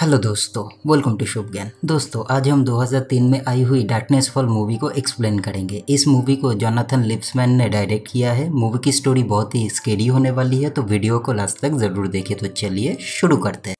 hello दोस्तों welcome to शुभ ज्ञान दोस्तों आज हम 2003 में आई हुई डार्कनेस फॉल मूवी को एक्सप्लेन करेंगे इस मूवी को जोनाथन लिप्समैन ने डायरेक्ट किया है मूवी की स्टोरी बहुत ही स्केडी होने वाली है तो वीडियो को लास्ट तक ज़रूर देखें तो चलिए शुरू करते हैं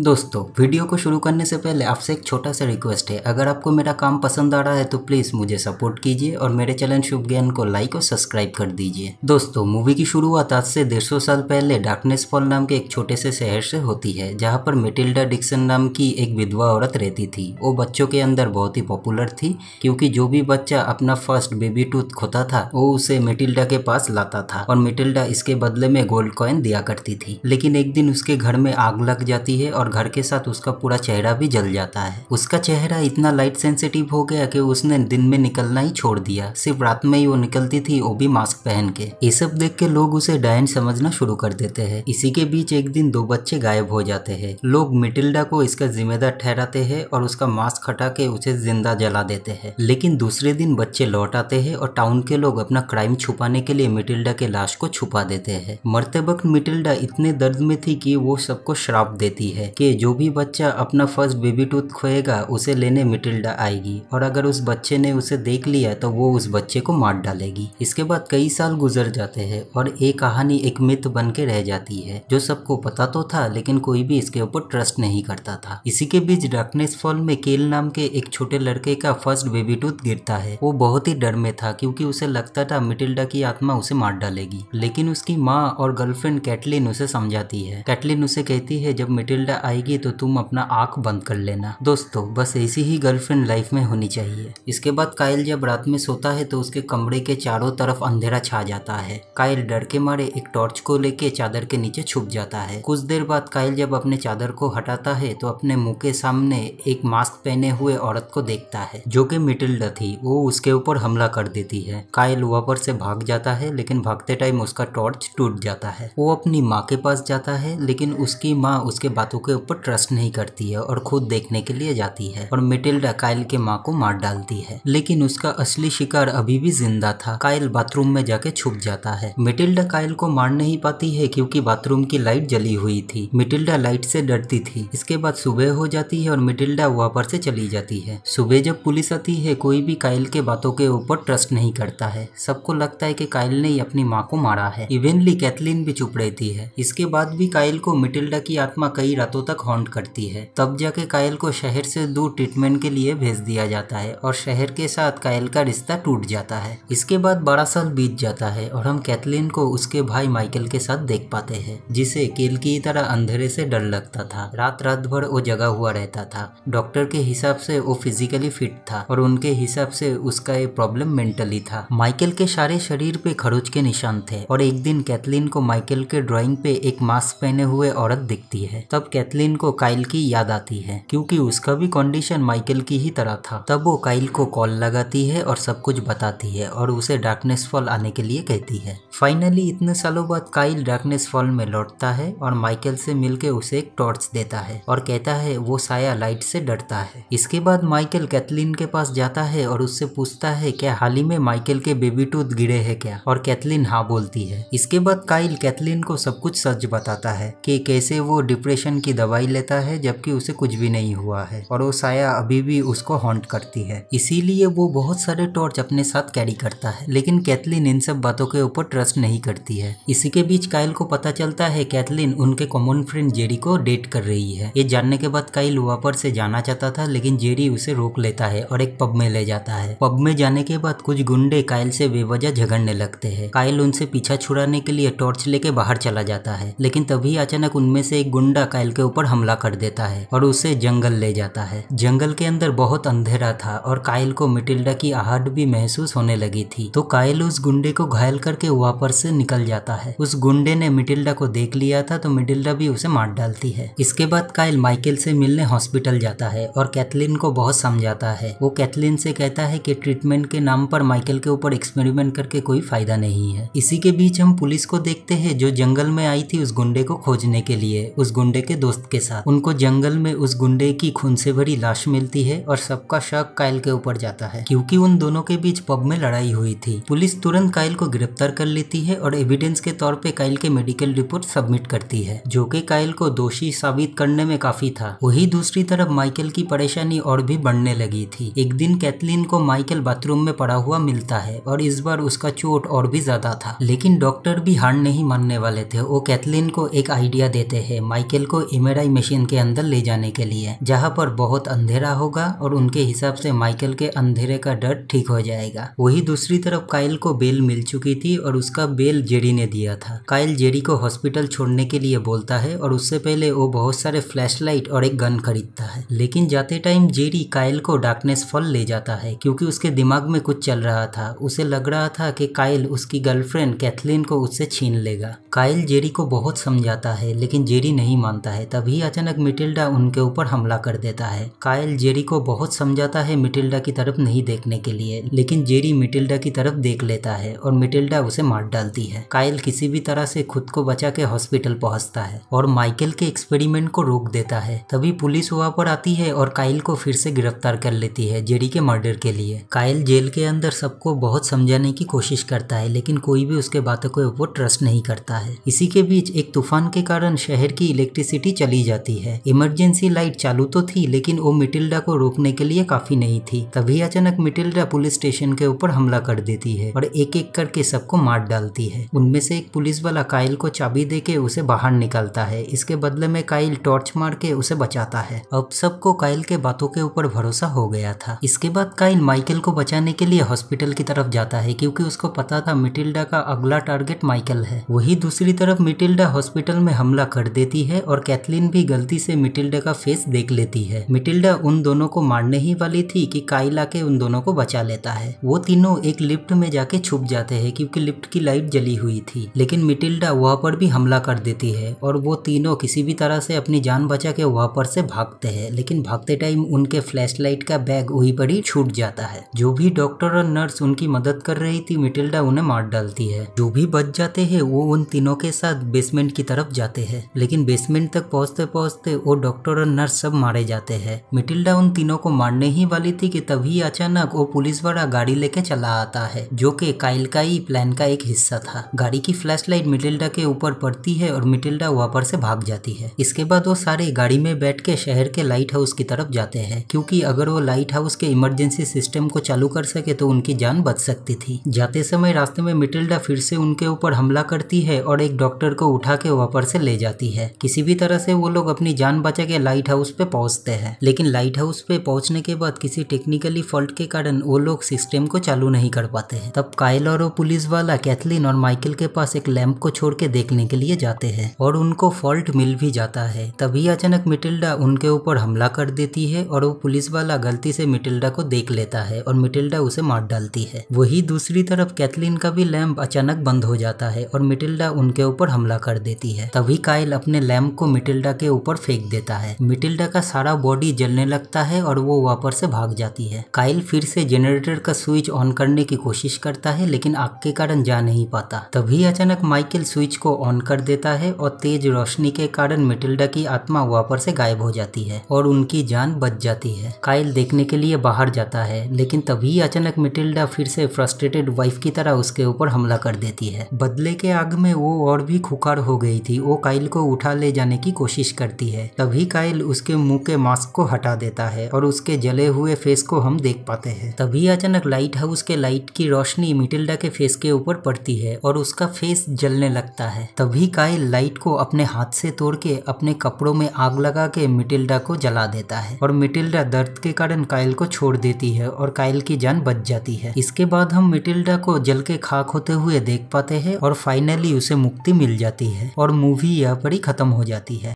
दोस्तों वीडियो को शुरू करने से पहले आपसे एक छोटा सा रिक्वेस्ट है अगर आपको मेरा काम पसंद आ रहा है तो प्लीज़ मुझे सपोर्ट कीजिए और मेरे चैनल शुभ ज्ञान को लाइक और सब्सक्राइब कर दीजिए दोस्तों मूवी की शुरुआत आज से डेढ़ साल पहले डार्कनेस फॉल नाम के एक छोटे से शहर से होती है जहाँ पर मेटिल्डा डिक्सन नाम की एक विधवा औरत रहती थी वो बच्चों के अंदर बहुत ही पॉपुलर थी क्योंकि जो भी बच्चा अपना फर्स्ट बेबी टूथ खोता था वो उसे मेटिल्डा के पास लाता था और मेटिल्डा इसके बदले में गोल्ड कॉइन दिया करती थी लेकिन एक दिन उसके घर में आग लग जाती है और घर के साथ उसका पूरा चेहरा भी जल जाता है उसका चेहरा इतना लाइट सेंसिटिव हो गया कि उसने दिन में निकलना ही छोड़ दिया सिर्फ रात में ही वो निकलती थी वो भी मास्क पहन के ये सब देख के लोग उसे डायन समझना शुरू कर देते हैं इसी के बीच एक दिन दो बच्चे गायब हो जाते हैं लोग मिटिल्डा को इसका जिम्मेदार ठहराते हैं और उसका मास्क हटा के उसे जिंदा जला देते हैं लेकिन दूसरे दिन बच्चे लौट आते हैं और टाउन के लोग अपना क्राइम छुपाने के लिए मिटिल्डा के लाश को छुपा देते हैं मरते वक्त मिटिल्डा इतने दर्द में थी कि वो सबको श्राप देती दी है कि जो भी बच्चा अपना फर्स्ट बेबी टूथ खोएगा उसे लेने मिटिल्डा आएगी और अगर उस बच्चे ने उसे देख लिया तो वो उस बच्चे को मार डालेगी इसके बाद कई साल गुजर जाते हैं और ये कहानी एक मिथ बन के रह जाती है जो सबको पता तो था लेकिन कोई भी इसके ऊपर ट्रस्ट नहीं करता था इसी के बीच डार्कनेस फॉल में केल नाम के एक छोटे लड़के का फर्स्ट बेबी टूथ गिरता है वो बहुत ही डर में था क्योंकि उसे लगता था मिटिल्डा की आत्मा उसे मार डालेगी लेकिन उसकी माँ और गर्लफ्रेंड कैटलिन उसे समझाती है कैटलिन उसे कहती है जब मिटिल गर्लफ्रेंड आएगी तो तुम अपना आंख बंद कर लेना दोस्तों बस ऐसी ही गर्लफ्रेंड लाइफ में होनी चाहिए इसके बाद कायल जब रात में सोता है तो उसके कमरे के चारों तरफ अंधेरा छा जाता है कायल डर के मारे एक टॉर्च को लेके चादर के नीचे छुप जाता है कुछ देर बाद कायल जब अपने चादर को हटाता है तो अपने मुंह के सामने एक मास्क पहने हुए औरत को देखता है जो कि मिटिल्डा थी वो उसके ऊपर हमला कर देती है कायल वहां से भाग जाता है लेकिन भागते टाइम उसका टॉर्च टूट जाता है वो अपनी माँ के पास जाता है लेकिन उसकी माँ उसके बात हाथों के ऊपर ट्रस्ट नहीं करती है और खुद देखने के लिए जाती है और मेटिल्डा कायल के माँ को मार डालती है लेकिन उसका असली शिकार अभी भी जिंदा था कायल बाथरूम में जाके छुप जाता है मेटिल्डा कायल को मार नहीं पाती है क्योंकि बाथरूम की लाइट जली हुई थी मेटिल्डा लाइट से डरती थी इसके बाद सुबह हो जाती है और मिटिल्डा वहाँ पर से चली जाती है सुबह जब पुलिस आती है कोई भी कायल के बातों के ऊपर ट्रस्ट नहीं करता है सबको लगता है कि कायल ने ही अपनी माँ को मारा है इवेनली कैथलीन भी चुप रहती है इसके बाद भी कायल को मिटिल्डा की आत्मा कई रातों तक हॉन्ट करती है तब जाके कायल को शहर से दूर ट्रीटमेंट के लिए भेज दिया जाता है और शहर के साथ कायल का रिश्ता टूट जाता है इसके बाद बारह साल बीत जाता है और हम कैथलिन को उसके भाई माइकल के साथ देख पाते हैं जिसे केल की तरह अंधेरे से डर लगता था रात रात भर वो जगा हुआ रहता था डॉक्टर के हिसाब से वो फिजिकली फिट था और उनके हिसाब से उसका ये प्रॉब्लम मेंटली था माइकल के सारे शरीर पे खरोच के निशान थे और एक दिन कैथलिन को माइकल के ड्राइंग पे एक मास्क पहने हुए औरत दिखती है तब तब कैथलीन को काइल की याद आती है क्योंकि उसका भी कंडीशन माइकल की ही तरह था तब वो काइल को कॉल लगाती है और सब कुछ बताती है और उसे डार्कनेस फॉल आने के लिए कहती है फाइनली इतने सालों बाद काइल डार्कनेस फॉल में लौटता है और माइकल से मिलकर उसे एक टॉर्च देता है और कहता है वो साया लाइट से डरता है इसके बाद माइकल कैथलीन के पास जाता है और उससे पूछता है क्या हाल ही में माइकल के बेबी टूथ गिरे है क्या और कैथलीन हाँ बोलती है इसके बाद काइल कैथलीन को सब कुछ सच बताता है कि कैसे वो डिप्रेशन डिप्रेशन की दवाई लेता है जबकि उसे कुछ भी नहीं हुआ है और वो साया अभी भी उसको हॉन्ट करती है इसीलिए वो बहुत सारे टॉर्च अपने साथ कैरी करता है लेकिन कैथलिन इन सब बातों के ऊपर ट्रस्ट नहीं करती है इसी के बीच काइल को पता चलता है कैथलिन उनके कॉमन फ्रेंड जेरी को डेट कर रही है ये जानने के बाद काइल वापर से जाना चाहता था लेकिन जेरी उसे रोक लेता है और एक पब में ले जाता है पब में जाने के बाद कुछ गुंडे काइल से बेवजह झगड़ने लगते हैं काइल उनसे पीछा छुड़ाने के लिए टॉर्च लेके बाहर चला जाता है लेकिन तभी अचानक उनमें से एक गुंडा काइल मिसाइल के ऊपर हमला कर देता है और उसे जंगल ले जाता है जंगल के अंदर बहुत अंधेरा था और कायल को मिटिल्डा की आहट भी महसूस होने लगी थी तो कायल उस गुंडे को घायल करके वापस से निकल जाता है उस गुंडे ने मिटिल्डा को देख लिया था तो मिटिल्डा भी उसे मार डालती है इसके बाद कायल माइकल से मिलने हॉस्पिटल जाता है और कैथलिन को बहुत समझाता है वो कैथलिन से कहता है कि ट्रीटमेंट के नाम पर माइकल के ऊपर एक्सपेरिमेंट करके कोई फायदा नहीं है इसी के बीच हम पुलिस को देखते हैं जो जंगल में आई थी उस गुंडे को खोजने के लिए उस गुंडे के दोस्त के साथ उनको जंगल में उस गुंडे की खून से भरी लाश मिलती है और सबका शक कायल के ऊपर जाता है क्योंकि उन दोनों के बीच पब में लड़ाई हुई थी पुलिस तुरंत कायल को गिरफ्तार कर लेती है और एविडेंस के तौर पे कायल के मेडिकल रिपोर्ट सबमिट करती है जो की कायल को दोषी साबित करने में काफी था वही दूसरी तरफ माइकल की परेशानी और भी बढ़ने लगी थी एक दिन कैथलीन को माइकल बाथरूम में पड़ा हुआ मिलता है और इस बार उसका चोट और भी ज्यादा था लेकिन डॉक्टर भी हार नहीं मानने वाले थे वो कैथलीन को एक आइडिया देते हैं माइकल को एम मशीन के अंदर ले जाने के लिए जहाँ पर बहुत अंधेरा होगा और उनके हिसाब से माइकल के अंधेरे का डर ठीक हो जाएगा वही दूसरी तरफ काइल को बेल मिल चुकी थी और उसका बेल जेडी ने दिया था काइल जेडी को हॉस्पिटल छोड़ने के लिए बोलता है और उससे पहले वो बहुत सारे फ्लैश और एक गन खरीदता है लेकिन जाते टाइम जेरी काइल को डार्कनेस फॉल ले जाता है क्योंकि उसके दिमाग में कुछ चल रहा था उसे लग रहा था कि काइल उसकी गर्लफ्रेंड कैथलीन को उससे छीन लेगा काइल जेरी को बहुत समझाता है लेकिन जेरी नहीं मानता जाता है तभी अचानक मिटिल्डा उनके ऊपर हमला कर देता है कायल जेरी को बहुत समझाता है मिटिल्डा की तरफ नहीं देखने के लिए लेकिन जेरी मिटिल्डा की तरफ देख लेता है और मिटिल्डा उसे मार डालती है कायल किसी भी तरह से खुद को बचा के हॉस्पिटल पहुंचता है और माइकल के एक्सपेरिमेंट को रोक देता है तभी पुलिस वहां पर आती है और कायल को फिर से गिरफ्तार कर लेती है जेरी के मर्डर के लिए कायल जेल के अंदर सबको बहुत समझाने की कोशिश करता है लेकिन कोई भी उसके बातों के ऊपर ट्रस्ट नहीं करता है इसी के बीच एक तूफान के कारण शहर की इलेक्ट्रिसिटी इलेक्ट्रिसिटी चली जाती है इमरजेंसी लाइट चालू तो थी लेकिन वो मिटिल्डा को रोकने के लिए काफी नहीं थी तभी अचानक मिटिल्डा पुलिस स्टेशन के ऊपर हमला कर देती है और एक एक करके सबको मार डालती है उनमें से एक पुलिस वाला काइल को चाबी दे के उसे बाहर निकालता है इसके बदले में काइल टॉर्च मार के उसे बचाता है अब सबको काइल के बातों के ऊपर भरोसा हो गया था इसके बाद काइल माइकल को बचाने के लिए हॉस्पिटल की तरफ जाता है क्योंकि उसको पता था मिटिल्डा का अगला टारगेट माइकल है वही दूसरी तरफ मिटिल्डा हॉस्पिटल में हमला कर देती है और कैथलीन भी गलती से मिटिल्डा का फेस देख लेती है मिटिल्डा उन दोनों को मारने ही वाली थी कि काइल के उन दोनों को बचा लेता है वो तीनों एक लिफ्ट में जाके छुप जाते हैं क्योंकि लिफ्ट की लाइट जली हुई थी लेकिन मिटिल्डा वहाँ पर भी हमला कर देती है और वो तीनों किसी भी तरह से अपनी जान बचा के वहाँ पर से भागते हैं लेकिन भागते टाइम उनके लाइट का बैग वहीं पर ही छूट जाता है जो भी डॉक्टर और नर्स उनकी मदद कर रही थी मिटिल्डा उन्हें मार डालती है जो भी बच जाते हैं वो उन तीनों के साथ बेसमेंट की तरफ जाते हैं लेकिन बेसमेंट तक पहुंचते पहुंचते वो डॉक्टर और नर्स सब मारे जाते हैं मिटिल्डा उन तीनों को मारने ही वाली थी कि तभी अचानक वो पुलिस वाला गाड़ी लेके चला आता है जो कि काइल का ही प्लान का एक हिस्सा था गाड़ी की फ्लैश लाइट मिटिल्डा के ऊपर पड़ती है और मिटिल्डा वहां पर से भाग जाती है इसके बाद वो सारे गाड़ी में बैठ के शहर के लाइट हाउस की तरफ जाते हैं क्योंकि अगर वो लाइट हाउस के इमरजेंसी सिस्टम को चालू कर सके तो उनकी जान बच सकती थी जाते समय रास्ते में मिटिल्डा फिर से उनके ऊपर हमला करती है और एक डॉक्टर को उठा के वहां पर से ले जाती है किसी भी तरह से वो लोग अपनी जान बचा के लाइट हाउस पे पहुंचते हैं लेकिन लाइट हाउस पे पहुंचने के बाद किसी टेक्निकली फॉल्ट के कारण वो लोग सिस्टम को चालू नहीं कर पाते हैं तब कायल और पुलिस वाला कैथलीन और माइकल के पास एक लैम्प को छोड़ के देखने के लिए जाते हैं और उनको फॉल्ट मिल भी जाता है तभी अचानक मिटिल्डा उनके ऊपर हमला कर देती है और वो पुलिस वाला गलती से मिटिल्डा को देख लेता है और मिटिल्डा उसे मार डालती है वही दूसरी तरफ कैथलीन का भी लैम्प अचानक बंद हो जाता है और मिटिल्डा उनके ऊपर हमला कर देती है तभी कायल अपने लैम्प को मिटिल्डा के ऊपर फेंक देता है मिटिल्डा का सारा बॉडी जलने लगता है और वो वापस से भाग जाती है काइल फिर से जनरेटर का स्विच ऑन करने की कोशिश करता है लेकिन आग के कारण जा नहीं पाता तभी अचानक माइकल स्विच को ऑन कर देता है और तेज रोशनी के कारण मिटिल्डा की आत्मा वापस से गायब हो जाती है और उनकी जान बच जाती है काइल देखने के लिए बाहर जाता है लेकिन तभी अचानक मिटिल्डा फिर से फ्रस्ट्रेटेड वाइफ की तरह उसके ऊपर हमला कर देती है बदले के आग में वो और भी खुकार हो गई थी वो काइल को उठा ले जाने की कोशिश करती है तभी काइल उसके मुंह के मास्क को हटा देता है और उसके जले हुए फेस को हम देख पाते हैं तभी अचानक लाइट हाउस के लाइट की रोशनी मिटिल्डा के फेस के ऊपर पड़ती है और उसका फेस जलने लगता है तभी काइल लाइट को अपने हाथ से तोड़ के अपने कपड़ों में आग लगा के मिटिल्डा को जला देता है और मिटिल्डा दर्द के कारण काइल को छोड़ देती है और काइल की जान बच जाती है इसके बाद हम मिटिल्डा को जल के खाक होते हुए देख पाते हैं और फाइनली उसे मुक्ति मिल जाती है और मूवी यहाँ पर ही खत्म हो जाती है जाती है